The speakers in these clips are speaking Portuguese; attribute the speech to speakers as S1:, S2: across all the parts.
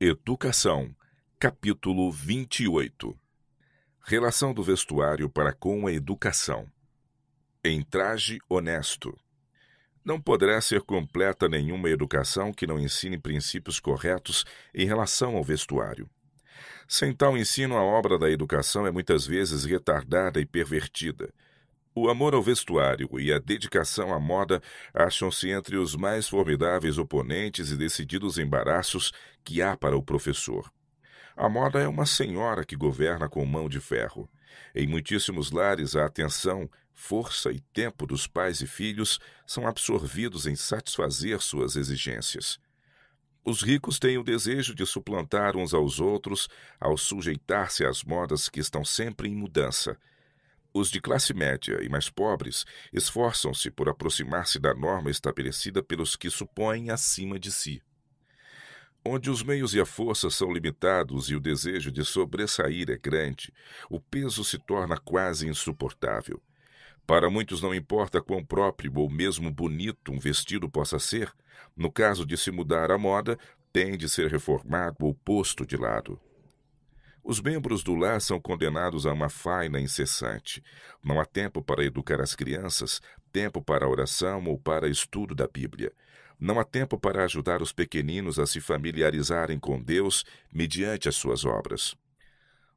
S1: Educação, capítulo 28 Relação do vestuário para com a educação. Em traje honesto. Não poderá ser completa nenhuma educação que não ensine princípios corretos em relação ao vestuário. Sem tal então ensino, a obra da educação é muitas vezes retardada e pervertida o amor ao vestuário e a dedicação à moda acham-se entre os mais formidáveis oponentes e decididos embaraços que há para o professor. A moda é uma senhora que governa com mão de ferro. Em muitíssimos lares, a atenção, força e tempo dos pais e filhos são absorvidos em satisfazer suas exigências. Os ricos têm o desejo de suplantar uns aos outros ao sujeitar-se às modas que estão sempre em mudança os de classe média e mais pobres esforçam-se por aproximar-se da norma estabelecida pelos que supõem acima de si. Onde os meios e a força são limitados e o desejo de sobressair é grande, o peso se torna quase insuportável. Para muitos não importa quão próprio ou mesmo bonito um vestido possa ser, no caso de se mudar a moda, tem de ser reformado ou posto de lado. Os membros do lar são condenados a uma faina incessante. Não há tempo para educar as crianças, tempo para oração ou para estudo da Bíblia. Não há tempo para ajudar os pequeninos a se familiarizarem com Deus mediante as suas obras.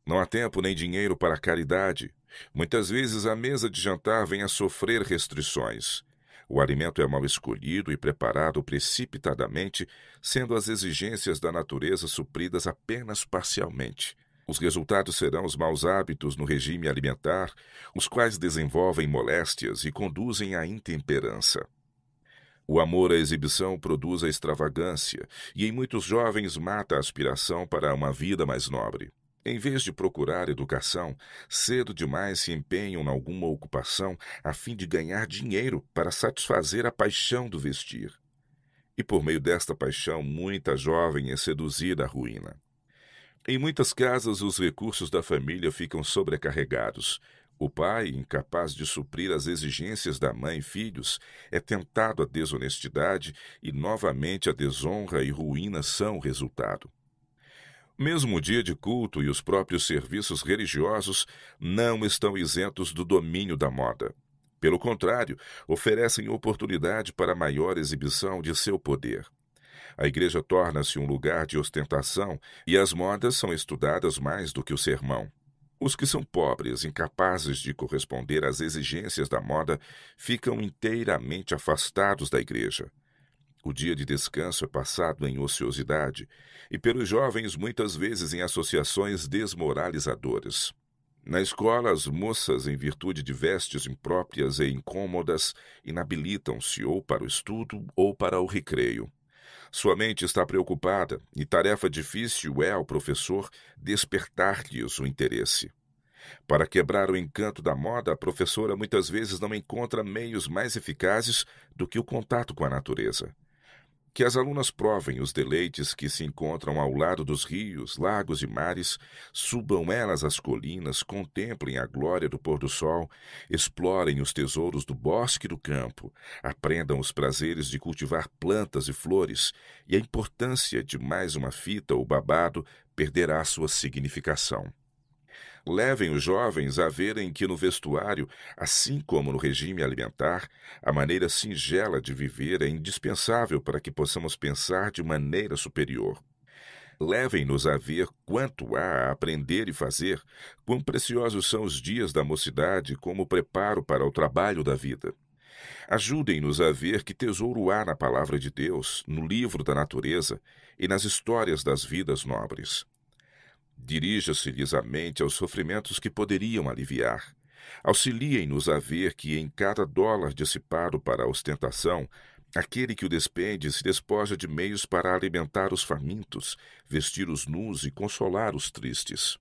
S1: Não há tempo nem dinheiro para a caridade. Muitas vezes a mesa de jantar vem a sofrer restrições. O alimento é mal escolhido e preparado precipitadamente, sendo as exigências da natureza supridas apenas parcialmente. Os resultados serão os maus hábitos no regime alimentar, os quais desenvolvem moléstias e conduzem à intemperança. O amor à exibição produz a extravagância e em muitos jovens mata a aspiração para uma vida mais nobre. Em vez de procurar educação, cedo demais se empenham em alguma ocupação a fim de ganhar dinheiro para satisfazer a paixão do vestir. E por meio desta paixão, muita jovem é seduzida à ruína. Em muitas casas, os recursos da família ficam sobrecarregados. O pai, incapaz de suprir as exigências da mãe e filhos, é tentado à desonestidade e novamente a desonra e ruína são o resultado. Mesmo o dia de culto e os próprios serviços religiosos não estão isentos do domínio da moda. Pelo contrário, oferecem oportunidade para maior exibição de seu poder a igreja torna-se um lugar de ostentação e as modas são estudadas mais do que o sermão. Os que são pobres, incapazes de corresponder às exigências da moda, ficam inteiramente afastados da igreja. O dia de descanso é passado em ociosidade e pelos jovens muitas vezes em associações desmoralizadoras. Na escola, as moças, em virtude de vestes impróprias e incômodas, inabilitam-se ou para o estudo ou para o recreio. Sua mente está preocupada e tarefa difícil é ao professor despertar-lhes o interesse. Para quebrar o encanto da moda, a professora muitas vezes não encontra meios mais eficazes do que o contato com a natureza que as alunas provem os deleites que se encontram ao lado dos rios, lagos e mares, subam elas as colinas, contemplem a glória do pôr-do-sol, explorem os tesouros do bosque e do campo, aprendam os prazeres de cultivar plantas e flores, e a importância de mais uma fita ou babado perderá sua significação. Levem os jovens a verem que no vestuário, assim como no regime alimentar, a maneira singela de viver é indispensável para que possamos pensar de maneira superior. Levem-nos a ver quanto há a aprender e fazer, quão preciosos são os dias da mocidade como preparo para o trabalho da vida. Ajudem-nos a ver que tesouro há na palavra de Deus, no livro da natureza e nas histórias das vidas nobres. Dirija-se-lhes a mente aos sofrimentos que poderiam aliviar. Auxiliem-nos a ver que em cada dólar dissipado para a ostentação, aquele que o despende se despoja de meios para alimentar os famintos, vestir os nus e consolar os tristes.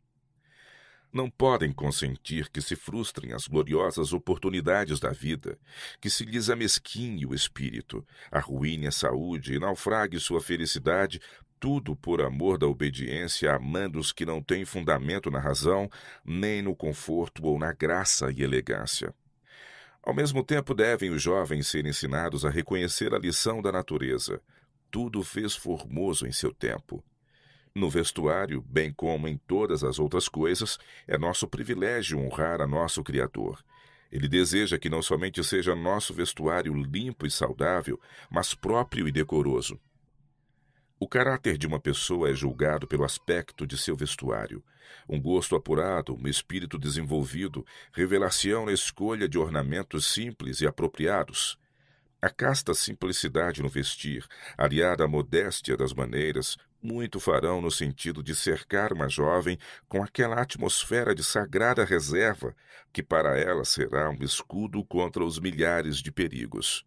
S1: Não podem consentir que se frustrem as gloriosas oportunidades da vida, que se lhes amesquinhe o espírito, arruine a saúde e naufrague sua felicidade tudo por amor da obediência, amando os que não têm fundamento na razão, nem no conforto ou na graça e elegância. Ao mesmo tempo, devem os jovens ser ensinados a reconhecer a lição da natureza. Tudo fez formoso em seu tempo. No vestuário, bem como em todas as outras coisas, é nosso privilégio honrar a nosso Criador. Ele deseja que não somente seja nosso vestuário limpo e saudável, mas próprio e decoroso. O caráter de uma pessoa é julgado pelo aspecto de seu vestuário. Um gosto apurado, um espírito desenvolvido, revelação na escolha de ornamentos simples e apropriados. A casta simplicidade no vestir, aliada à modéstia das maneiras, muito farão no sentido de cercar uma jovem com aquela atmosfera de sagrada reserva que para ela será um escudo contra os milhares de perigos.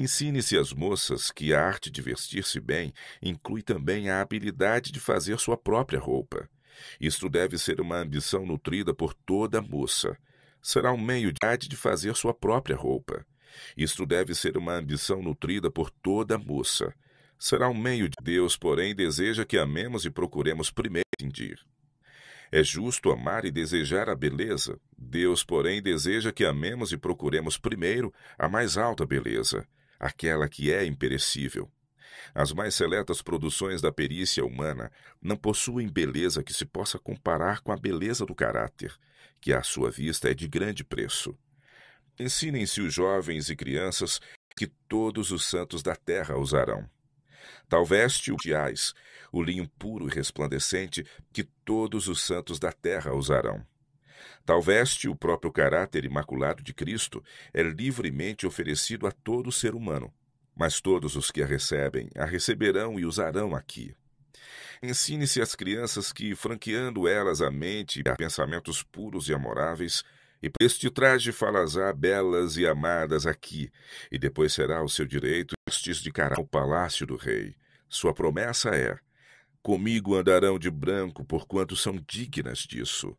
S1: Ensine-se às moças que a arte de vestir-se bem inclui também a habilidade de fazer sua própria roupa. Isto deve ser uma ambição nutrida por toda moça. Será um meio de fazer sua própria roupa. Isto deve ser uma ambição nutrida por toda moça. Será um meio de Deus, porém, deseja que amemos e procuremos primeiro É justo amar e desejar a beleza. Deus, porém, deseja que amemos e procuremos primeiro a mais alta beleza aquela que é imperecível. As mais seletas produções da perícia humana não possuem beleza que se possa comparar com a beleza do caráter, que à sua vista é de grande preço. Ensinem-se os jovens e crianças que todos os santos da terra usarão. Tal veste o diás, o linho puro e resplandecente que todos os santos da terra usarão. Tal veste, o próprio caráter imaculado de Cristo, é livremente oferecido a todo ser humano. Mas todos os que a recebem, a receberão e usarão aqui. Ensine-se às crianças que, franqueando elas a mente a pensamentos puros e amoráveis, e este traje falas-á belas e amadas aqui, e depois será o seu direito estes de cará ao palácio do rei. Sua promessa é, comigo andarão de branco, porquanto são dignas disso.